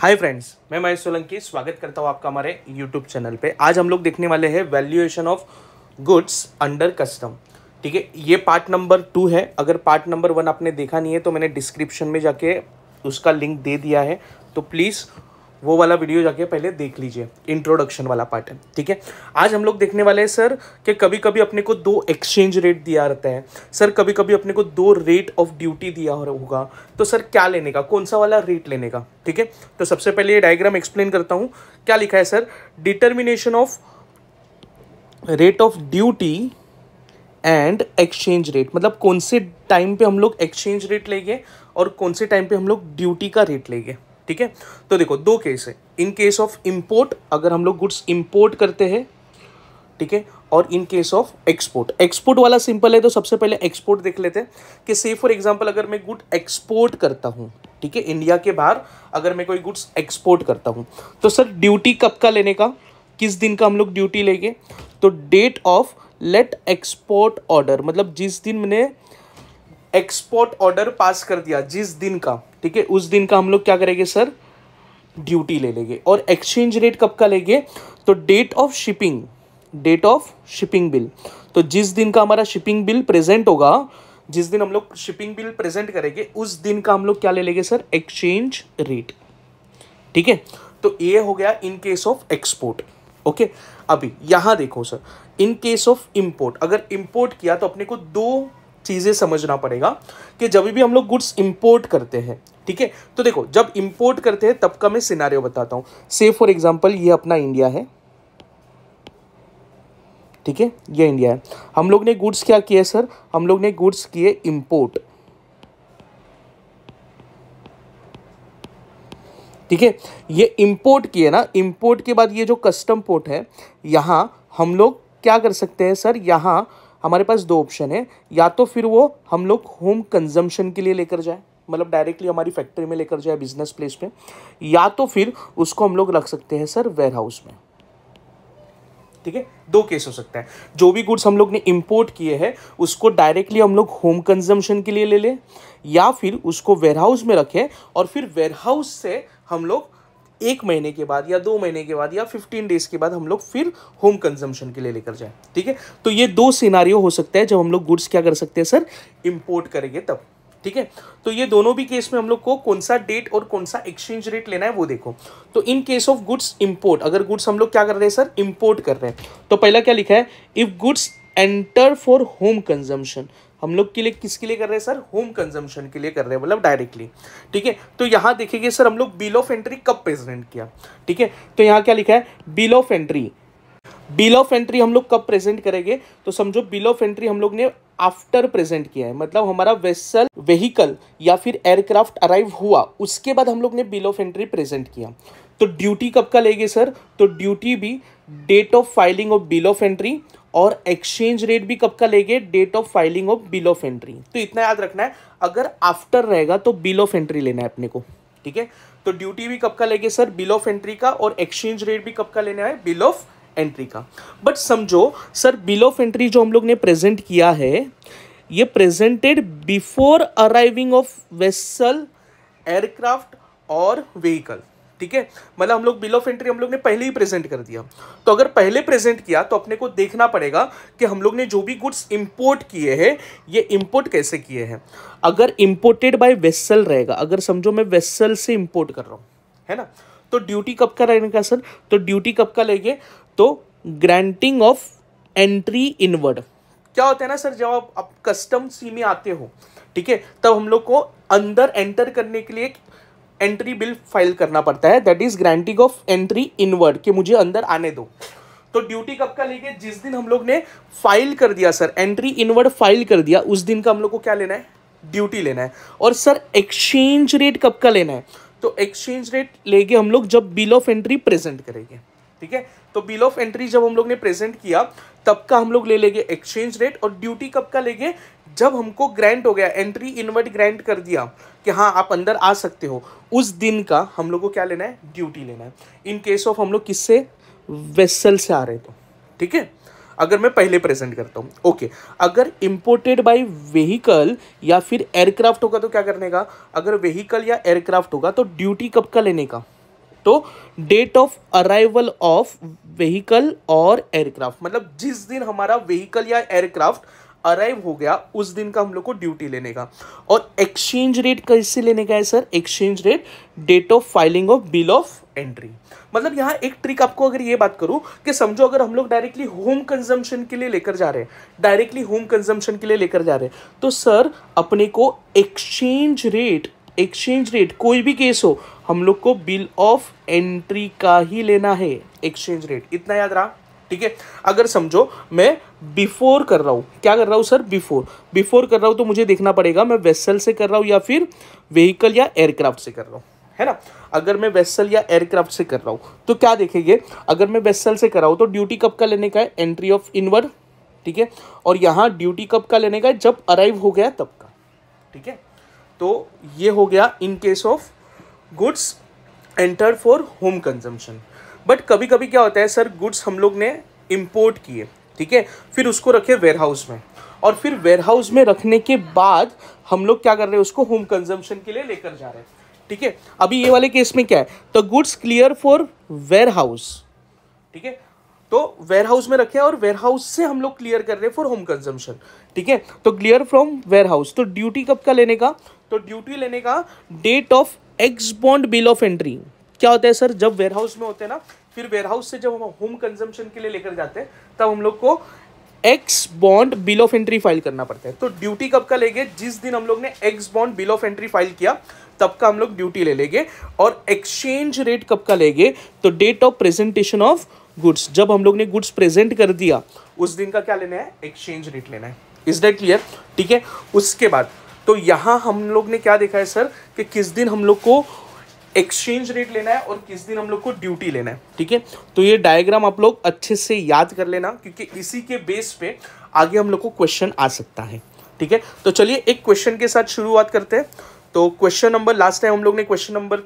Hi friends मैं महेश सोलंकी स्वागत करता हूँ आपका हमारे यूट्यूब चैनल पे आज हम लोग देखने वाले हैं valuation of goods under custom ठीक है ये पार्ट नंबर टू है अगर पार्ट नंबर वन आपने देखा नहीं है तो मैंने डिस्क्रिप्शन में जाके उसका लिंक दे दिया है तो प्लीज़ वो वाला वीडियो जाके पहले देख लीजिए इंट्रोडक्शन वाला पार्ट है ठीक है आज हम लोग देखने वाले हैं सर कि कभी कभी अपने को दो एक्सचेंज रेट दिया रहता है सर कभी कभी अपने को दो रेट ऑफ ड्यूटी दिया होगा तो सर क्या लेने का कौन सा वाला रेट लेने का ठीक है तो सबसे पहले ये डायग्राम एक्सप्लेन करता हूँ क्या लिखा है sir determination of rate of duty and exchange rate मतलब कौन से टाइम पे हम लोग एक्सचेंज रेट लेंगे और कौन से टाइम पे हम लोग ड्यूटी का रेट लेंगे ठीक है तो देखो दो केस है इन केस ऑफ इम्पोर्ट अगर हम लोग गुड्स इंपोर्ट करते हैं ठीक है और in case of export export वाला सिंपल है तो सबसे पहले एक्सपोर्ट देख लेते हैं कि से फॉर एग्जांपल अगर मैं गुड एक्सपोर्ट करता हूँ ठीक है इंडिया के बाहर अगर मैं कोई गुड्स एक्सपोर्ट करता हूँ तो सर ड्यूटी कब का लेने का किस दिन का हम लोग ड्यूटी लेंगे तो date of let export order मतलब जिस दिन मैंने एक्सपोर्ट ऑर्डर पास कर दिया जिस दिन का ठीक है उस दिन का हम लोग क्या करेंगे सर ड्यूटी ले लेंगे और एक्सचेंज रेट कब का लेंगे तो date of shipping date of shipping bill तो जिस दिन का हमारा शिपिंग बिल प्रेजेंट होगा जिस दिन हम लोग शिपिंग बिल प्रेजेंट करेंगे उस दिन का हम लोग क्या ले लेंगे सर एक्सचेंज रेट ठीक है तो ये हो गया in case of export okay अभी यहाँ देखो sir in case of import अगर इम्पोर्ट किया तो अपने को दो चीज़ें समझना पड़ेगा कि जब भी हम लोग गुड्स इंपोर्ट करते हैं ठीक है तो देखो जब इंपोर्ट करते हैं तब का मैं सिनारियो बताता हूं से फॉर एग्जाम्पल ये अपना इंडिया है ठीक है ये इंडिया है हम लोग ने गुड्स क्या किए सर हम लोग ने गुड्स किए इंपोर्ट ठीक है ये इंपोर्ट किए ना इंपोर्ट के बाद ये जो कस्टम पोर्ट है यहां हम लोग क्या कर सकते हैं सर यहां हमारे पास दो ऑप्शन है या तो फिर वो हम लोग होम कंजम्पशन के लिए लेकर जाए मतलब डायरेक्टली हमारी फैक्ट्री में लेकर जाए बिजनेस प्लेस पे या तो फिर उसको हम लोग रख सकते हैं सर वेयर हाउस में ठीक है दो केस हो सकता है जो भी गुड्स हम लोग ने इंपोर्ट किए हैं उसको डायरेक्टली हम लोग होम कंजम्पशन के लिए ले लें या फिर उसको हाउस में रखें और फिर हाउस से हम लोग एक महीने के बाद या दो महीने के बाद या फिफ्टीन डेज के बाद हम लोग फिर होम कंजम्पशन के लिए लेकर जाए ठीक है तो ये दो सिनारियो हो सकता है जब हम लोग गुड्स क्या कर सकते हैं सर इम्पोर्ट करेंगे तब ठीक है तो ये दोनों भी केस में हम लोग को कौन सा डेट और कौन सा एक्सचेंज रेट लेना है वो देखो तो in case of goods import अगर गुड्स हम लोग क्या कर रहे हैं सर इंपोर्ट कर रहे हैं तो पहला क्या लिखा है if goods enter for home consumption हम लोग के लिए किसके लिए कर रहे हैं सर होम कंजम्पशन के लिए कर रहे हैं मतलब डायरेक्टली ठीक है तो यहाँ देखेंगे सर हम लोग बिल ऑफ एंट्री कब प्रेजेंट किया ठीक है तो यहाँ क्या लिखा है bill of entry bill of entry हम लोग कब प्रेजेंट करेंगे तो समझो बिल ऑफ एंट्री हम लोग ने आफ्टर प्रेजेंट किया है मतलब हमारा वेसल वेहीकल या फिर एयरक्राफ्ट अराइव हुआ उसके बाद हम लोग ने बिल ऑफ एंट्री प्रेजेंट किया तो ड्यूटी कब का लेंगे सर तो ड्यूटी भी date of filing of bill of entry और एक्सचेंज रेट भी कब का लेंगे date of filing of bill of entry तो इतना याद रखना है अगर आफ्टर रहेगा तो बिल ऑफ एंट्री लेना है अपने को ठीक है तो ड्यूटी भी कब का लेंगे सर बिल ऑफ एंट्री का और एक्सचेंज रेट भी कब का लेना है बिल ऑफ एंट्री का बट समझो सर बिल ऑफ एंट्री जो हम लोग ने प्रेजेंट किया है ये presented before arriving of vessel aircraft और व्हीकल ठीक है मतलब हम लोग बिल ऑफ एंट्री हम लोग ने पहले ही प्रेजेंट कर दिया तो अगर पहले प्रेजेंट किया तो अपने को देखना पड़ेगा कि हम लोग ने जो भी गुड्स इंपोर्ट किए हैं ये इंपोर्ट कैसे किए हैं अगर इंपोर्टेड बाय वेसल रहेगा अगर समझो मैं वेसल से इंपोर्ट कर रहा हूँ है ना तो ड्यूटी कब का रहेगा सर तो ड्यूटी कब का लेंगे तो ग्रांटिंग ऑफ एंट्री इनवर्ड क्या होता है ना सर जब आप, आप कस्टम सी में आते हो ठीक है तब हम लोग को अंदर एंटर करने के लिए एक एंट्री बिल फाइल करना पड़ता है that is granting of entry inward कि मुझे अंदर आने दो तो ड्यूटी कब का लेके जिस दिन हम लोग ने फाइल कर दिया सर एंट्री इनवर्ड फाइल कर दिया उस दिन का हम लोग को क्या लेना है ड्यूटी लेना है और सर एक्सचेंज रेट कब का लेना है तो एक्सचेंज रेट लेके हम लोग जब बिल ऑफ एंट्री प्रेजेंट करेंगे ठीक है तो बिल ऑफ एंट्री जब हम लोग ने प्रेजेंट किया तब का हम लोग ले लेंगे एक्सचेंज रेट और ड्यूटी कब का लेंगे जब हमको ग्रांट हो गया एंट्री इनवर्ट ग्रांट कर दिया कि हाँ आप अंदर आ सकते हो उस दिन का हम लोग को क्या लेना है ड्यूटी लेना है इन केस ऑफ हम लोग किससे वेसल से आ रहे तो ठीक है अगर मैं पहले प्रेजेंट करता हूँ ओके अगर इम्पोर्टेड बाय व्हीकल या फिर एयरक्राफ्ट होगा तो क्या करने का अगर व्हीकल या एयरक्राफ्ट होगा तो ड्यूटी कब का लेने का तो date of arrival of vehicle और एयरक्राफ्ट मतलब जिस दिन हमारा व्हीकल या एयरक्राफ्ट अराइव हो गया उस दिन का हम लोग को ड्यूटी लेने का और एक्सचेंज रेट कैसे लेने का है sir exchange rate date of filing of bill of entry मतलब यहाँ एक ट्रिक आपको अगर ये बात करूँ कि समझो अगर हम लोग डायरेक्टली होम कंजम्पशन के लिए लेकर जा रहे हैं डायरेक्टली होम कंजम्पशन के लिए लेकर जा रहे हैं तो सर अपने को एक्सचेंज रेट एक्सचेंज रेट कोई भी केस हो हम लोग को बिल ऑफ एंट्री का ही लेना है एक्सचेंज रेट इतना याद रहा ठीक है अगर समझो मैं बिफोर कर रहा हूँ क्या कर रहा हूँ सर बिफोर बिफोर कर रहा हूँ तो मुझे देखना पड़ेगा मैं वेसल से कर रहा हूँ या फिर व्हीकल या एयरक्राफ्ट से कर रहा हूँ है ना अगर मैं वेसल या एयरक्राफ्ट से कर रहा हूँ तो क्या देखेंगे अगर मैं वेसल से कर रहा हूँ तो ड्यूटी कब का लेने का है एंट्री ऑफ इनवर्ड ठीक है और यहाँ ड्यूटी कब का लेने का है जब अराइव हो गया तब का ठीक है तो ये हो गया in case of goods enter for home consumption but कभी कभी क्या होता है सर गुड्स हम लोग ने इम्पोर्ट किए ठीक है फिर उसको रखे वेयरहाउस में और फिर वेयरहाउस में रखने के बाद हम लोग क्या कर रहे हैं उसको होम कंजम्पशन के लिए लेकर जा रहे हैं ठीक है अभी ये वाले केस में क्या है the goods clear for warehouse ठीक है तो वेयरहाउस में रखे और वेयरहाउस से हम लोग क्लियर कर रहे हैं फॉर होम कंजम्पशन ठीक है तो क्लियर फ्रॉम वेयरहाउस तो ड्यूटी कब का लेने का तो ड्यूटी लेने का date of ex bond bill of entry क्या होता है सर जब वेयरहाउस में होते हैं ना फिर वेयरहाउस से जब हम होम कंजम्पशन के लिए लेकर जाते हैं तब हम लोग को ex bond bill of entry file करना पड़ता है तो ड्यूटी कब का लेंगे जिस दिन हम लोग ने ex bond bill of entry file किया तब का हम लोग ड्यूटी ले लेंगे और एक्सचेंज रेट कब का लेंगे तो date of presentation of goods जब हम लोग ने गुड्स प्रेजेंट कर दिया उस दिन का क्या लेना है एक्सचेंज रेट लेना है इज डेट क्लियर ठीक है उसके बाद तो यहाँ हम लोग ने क्या देखा है सर कि किस दिन हम लोग को एक्सचेंज रेट लेना है और किस दिन हम लोग को ड्यूटी लेना है ठीक है तो ये डायग्राम आप लोग अच्छे से याद कर लेना क्योंकि इसी के बेस पे आगे हम लोग को क्वेश्चन आ सकता है ठीक है तो चलिए एक क्वेश्चन के साथ शुरुआत करते हैं तो क्वेश्चन नंबर लास्ट टाइम हम लोग ने क्वेश्चन नंबर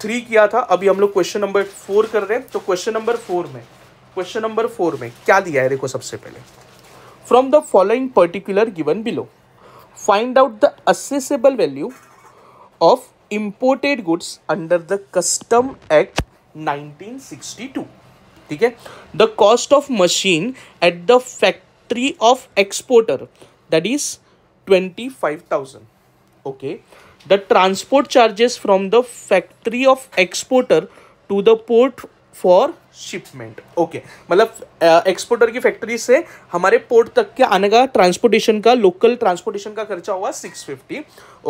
थ्री किया था अभी हम लोग क्वेश्चन नंबर फोर कर रहे हैं तो क्वेश्चन नंबर फोर में क्वेश्चन नंबर फोर में क्या दिया है देखो सबसे पहले from the following particular given below find out the assessable value of imported goods under the custom act 1962 ठीक है the cost of machine at the factory of exporter that is twenty five thousand okay the transport charges from the factory of exporter to the port for shipment okay मतलब exporter की factory से हमारे port तक के आने का transportation का local transportation का खर्चा हुआ सिक्स फिफ्टी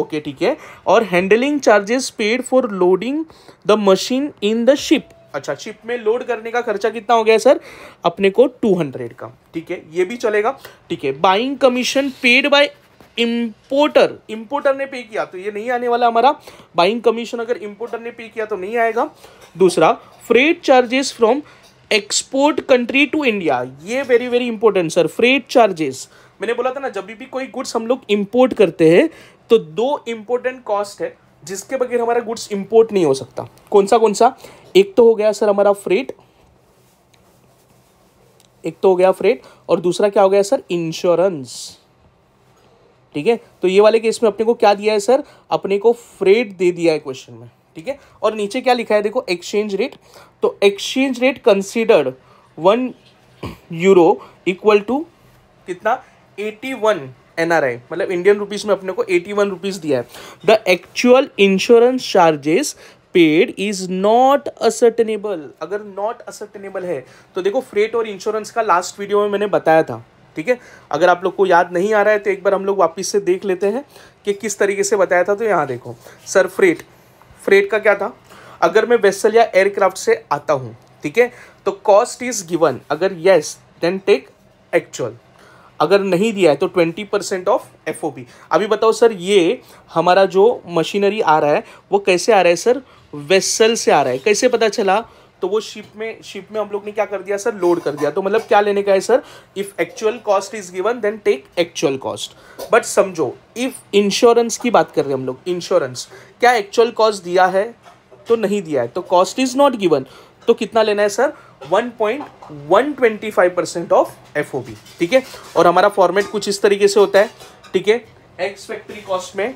ओके ठीक है और handling charges paid for loading the machine in the ship अच्छा शिप में लोड करने का खर्चा कितना हो गया सर अपने को टू हंड्रेड का ठीक है ये भी चलेगा ठीक है buying commission paid by importer importer ने पे किया तो ये नहीं आने वाला हमारा बाइंग कमीशन अगर इम्पोर्टर ने पे किया तो नहीं आएगा दूसरा freight charges from export country to India ये very very important sir freight charges मैंने बोला था ना जब भी कोई गुड्स हम लोग इम्पोर्ट करते हैं तो दो इम्पोर्टेंट कॉस्ट है जिसके बगैर हमारा गुड्स इम्पोर्ट नहीं हो सकता कौन सा कौन सा एक तो हो गया सर हमारा फ्रेट एक तो हो गया फ्रेट और दूसरा क्या हो गया सर इंश्योरेंस ठीक है तो ये वाले केस में अपने को क्या दिया है सर अपने को फ्रेट दे दिया है क्वेश्चन में ठीक है और नीचे क्या लिखा है देखो एक्सचेंज रेट तो exchange rate considered one euro equal to कितना eighty one N R I मतलब इंडियन रुपीज़ में अपने को एटी वन रुपीज़ दिया है the actual insurance charges paid is not ascertainable अगर नॉट असर्टेनेबल है तो देखो फ्रेट और इंश्योरेंस का लास्ट वीडियो में मैंने बताया था ठीक है अगर आप लोग को याद नहीं आ रहा है तो एक बार हम लोग वापस से देख लेते हैं कि किस तरीके से बताया था तो यहाँ देखो सर फ्रेट फ्रेट का क्या था अगर मैं वेसल या एयरक्राफ्ट से आता हूँ ठीक है तो कॉस्ट इज गिवन अगर येस देन टेक एक्चुअल अगर नहीं दिया है तो ट्वेंटी परसेंट ऑफ एफ अभी बताओ सर ये हमारा जो मशीनरी आ रहा है वो कैसे आ रहा है सर वेसल से आ रहा है कैसे पता चला तो वो शिप में शिप में हम लोग ने क्या कर दिया सर लोड कर दिया तो मतलब क्या लेने का है sir if actual cost is given then take actual cost but समझो इफ इंश्योरेंस की बात कर रहे हैं हम लोग इंश्योरेंस क्या एक्चुअल कॉस्ट दिया है तो नहीं दिया है तो कॉस्ट इज नॉट गिवन तो कितना लेना है सर 1.125 परसेंट ऑफ एफ ठीक है और हमारा फॉर्मेट कुछ इस तरीके से होता है ठीक है एक्स फैक्ट्री कॉस्ट में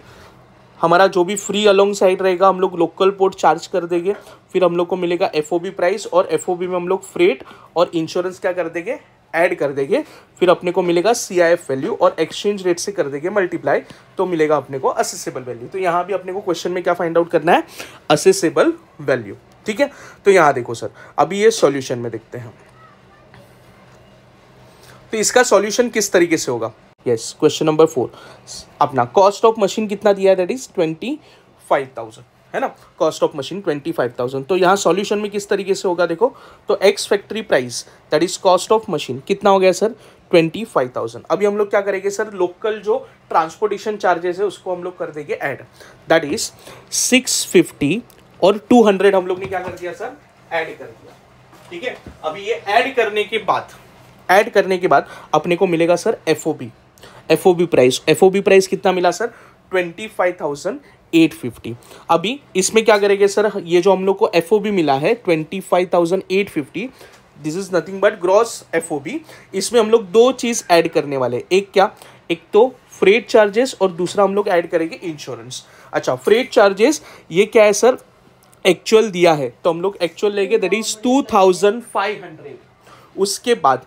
हमारा जो भी फ्री अलोंग साइड रहेगा हम लोग लोकल पोर्ट चार्ज कर देंगे फिर हम लोग को मिलेगा एफ प्राइस और एफ में हम लोग फ्रेट और इंश्योरेंस क्या कर देंगे ऐड कर देंगे फिर अपने को मिलेगा सी आई एफ वैल्यू और एक्सचेंज रेट से कर देंगे मल्टीप्लाई तो मिलेगा अपने को असेसेबल वैल्यू तो यहाँ भी अपने को क्वेश्चन में क्या फाइंड आउट करना है असेसेबल वैल्यू ठीक है तो यहाँ देखो सर अभी ये सॉल्यूशन में देखते हैं तो इसका सॉल्यूशन किस तरीके से होगा यस क्वेश्चन नंबर फोर अपना कॉस्ट ऑफ मशीन कितना दिया है that is twenty five thousand है ना cost of machine twenty five thousand तो यहाँ सॉल्यूशन में किस तरीके से होगा देखो तो ex factory price that is cost of machine कितना हो गया सर ट्वेंटी फाइव थाउजेंड अभी हम लोग क्या करेंगे सर लोकल जो ट्रांसपोर्टेशन चार्जेस है उसको हम लोग कर देंगे add that is six fifty और टू हंड्रेड हम लोग ने क्या कर दिया सर ऐड कर दिया ठीक है अभी ये ऐड करने के बाद ऐड करने के बाद अपने को मिलेगा sir F O B F O B price F O B price कितना मिला sir twenty five thousand eight fifty अभी इसमें क्या करेंगे सर ये जो हम लोग को एफ ओ बी मिला है twenty five thousand eight fifty this is nothing but gross F O B इसमें हम लोग दो चीज़ ऐड करने वाले एक क्या एक तो फ्रेट चार्जेस और दूसरा हम लोग ऐड करेंगे इंश्योरेंस अच्छा फ्रेट चार्जेस ये क्या है सर एक्चुअल दिया है तो हम लोग एक्चुअल लेंगे that is two thousand five hundred उसके बाद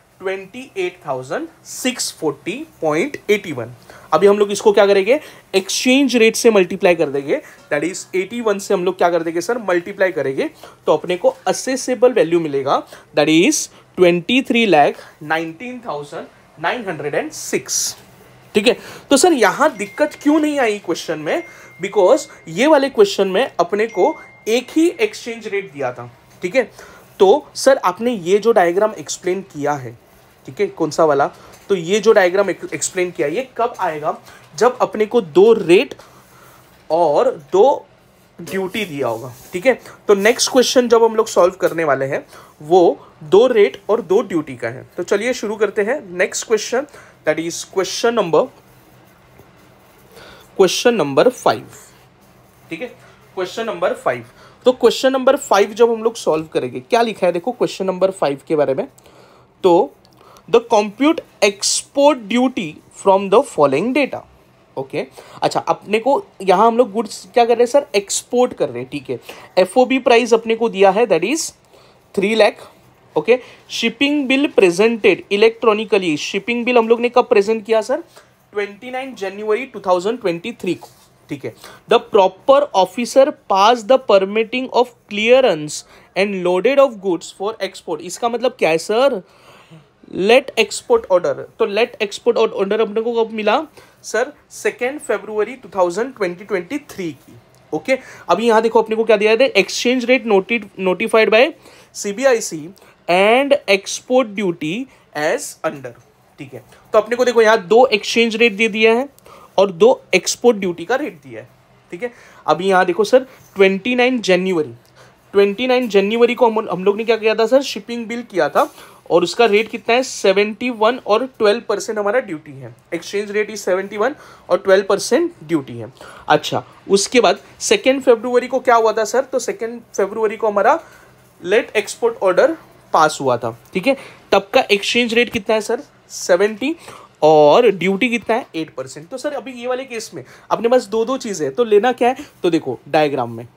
28,640.81 अभी हम लोग इसको क्या करेंगे एक्सचेंज रेट से मल्टीप्लाई कर देंगे दैट इज 81 से हम लोग क्या कर देंगे सर मल्टीप्लाई करेंगे तो अपने को असेसेबल वैल्यू मिलेगा that is 23 three lakh nineteen ठीक है तो सर यहां दिक्कत क्यों नहीं आई क्वेश्चन में बिकॉज ये वाले क्वेश्चन में अपने को एक ही एक्सचेंज रेट दिया था ठीक है तो सर आपने ये जो डायग्राम एक्सप्लेन किया है ठीक है कौन सा वाला तो ये जो डायग्राम एक्सप्लेन किया ये कब आएगा जब अपने को दो रेट और दो ड्यूटी दिया होगा ठीक है तो नेक्स्ट क्वेश्चन जब हम लोग सॉल्व करने वाले हैं वो दो रेट और दो ड्यूटी का है तो चलिए शुरू करते हैं next question that is question number question number five ठीक है क्वेश्चन नंबर फाइव तो क्वेश्चन नंबर फाइव जब हम लोग सॉल्व करेंगे क्या लिखा है देखो क्वेश्चन नंबर फाइव के बारे में तो the compute export duty from the following data okay अच्छा अपने को यहाँ हम लोग गुड्स क्या कर रहे हैं सर एक्सपोर्ट कर रहे हैं ठीक है एफ ओ बी प्राइस अपने को दिया है that is three lakh okay shipping bill presented electronically shipping bill हम लोग ने कब प्रेजेंट किया सर 29 जनवरी 2023 को ठीक है the proper officer pass the permitting of clearance and loaded of goods for export इसका मतलब क्या है सर लेट एक्सपोर्ट ऑर्डर तो लेट एक्सपोर्ट ऑर्डर अपने को कब मिला sir second February two thousand twenty twenty three की ओके okay? अभी यहाँ देखो अपने को क्या दिया था exchange rate noted notified by CBIC and export duty as under ठीक है तो अपने को देखो यहाँ दो एक्सचेंज रेट दे दिया है और दो एक्सपोर्ट ड्यूटी का रेट दिया है ठीक है अभी यहाँ देखो सर ट्वेंटी नाइन जनवरी ट्वेंटी नाइन जनवरी को हम हम लोग ने क्या किया था सर शिपिंग बिल किया था और उसका रेट कितना है सेवेंटी वन और ट्वेल्व परसेंट हमारा ड्यूटी है exchange rate is seventy one और ट्वेल्व परसेंट ड्यूटी है अच्छा उसके बाद सेकेंड फेब्रुवरी को क्या हुआ था सर तो सेकेंड फेब्रुवरी को हमारा लेट एक्सपोर्ट ऑर्डर पास हुआ था ठीक है तब का एक्सचेंज रेट कितना है सर सेवेंटी और ड्यूटी कितना है एट परसेंट तो सर अभी ये वाले केस में अपने पास दो दो चीज़ें तो लेना क्या है तो देखो डायग्राम में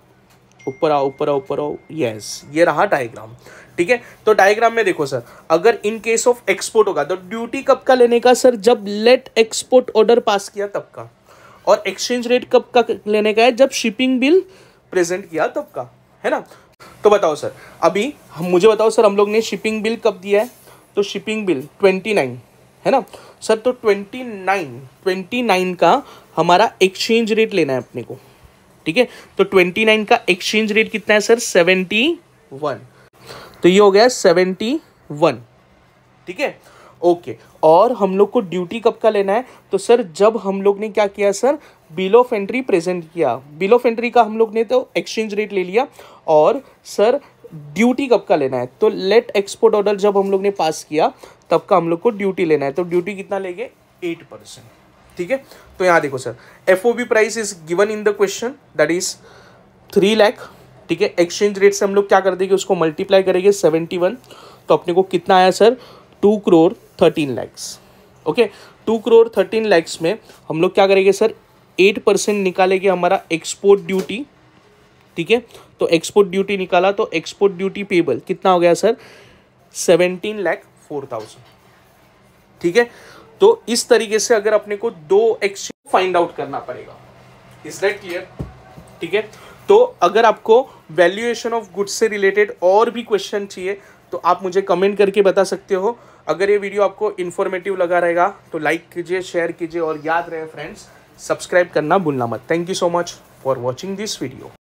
ऊपर आओ ऊपर आओ ऊपर आओ यस ये रहा डायग्राम ठीक है तो डायग्राम में देखो सर अगर इन केस ऑफ एक्सपोर्ट होगा तो ड्यूटी कब का लेने का सर जब लेट एक्सपोर्ट ऑर्डर पास किया तब का और एक्सचेंज रेट कब का लेने का है जब शिपिंग बिल प्रेजेंट किया तब का है ना तो बताओ सर अभी हम मुझे बताओ सर हम लोग ने शिपिंग बिल कब दिया है तो शिपिंग बिल ट्वेंटी नाइन है ना सर तो ट्वेंटी नाइन ट्वेंटी नाइन का हमारा एक्सचेंज रेट लेना है अपने को ठीक है तो ट्वेंटी नाइन का एक्सचेंज रेट कितना है सर सेवेंटी वन तो ये हो गया सेवेंटी वन ठीक है ओके और हम लोग को ड्यूटी कब का लेना है तो सर जब हम लोग ने क्या किया sir bill of entry present किया बिल ऑफ एंट्री का हम लोग ने तो एक्सचेंज रेट ले लिया और सर ड्यूटी कब का लेना है तो लेट एक्सपोर्ट ऑर्डर जब हम लोग ने पास किया तब का हम लोग को ड्यूटी लेना है तो ड्यूटी कितना लेंगे एट परसेंट ठीक है तो यहाँ देखो sir F O B price is given in the question that is three lakh ठीक है एक्सचेंज रेट से हम लोग क्या कर देंगे उसको मल्टीप्लाई करेंगे सेवेंटी वन तो अपने को कितना आया sir two crore thirteen lakhs okay two crore thirteen lakhs में हम लोग क्या करेंगे सर एट परसेंट निकालेंगे हमारा एक्सपोर्ट ड्यूटी ठीक है तो एक्सपोर्ट ड्यूटी निकाला तो एक्सपोर्ट ड्यूटी पेबल कितना हो गया sir seventeen lakh four thousand ठीक है तो इस तरीके से अगर अपने को दो एक्सचेंज फाइंड आउट करना पड़ेगा इज दैट क्लियर ठीक है तो अगर आपको वैल्यूएशन ऑफ गुड्स से रिलेटेड और भी क्वेश्चन चाहिए तो आप मुझे कमेंट करके बता सकते हो अगर ये वीडियो आपको इन्फॉर्मेटिव लगा रहेगा तो लाइक कीजिए शेयर कीजिए और याद रहे फ्रेंड्स सब्सक्राइब करना भूलना मत thank you so much for watching this video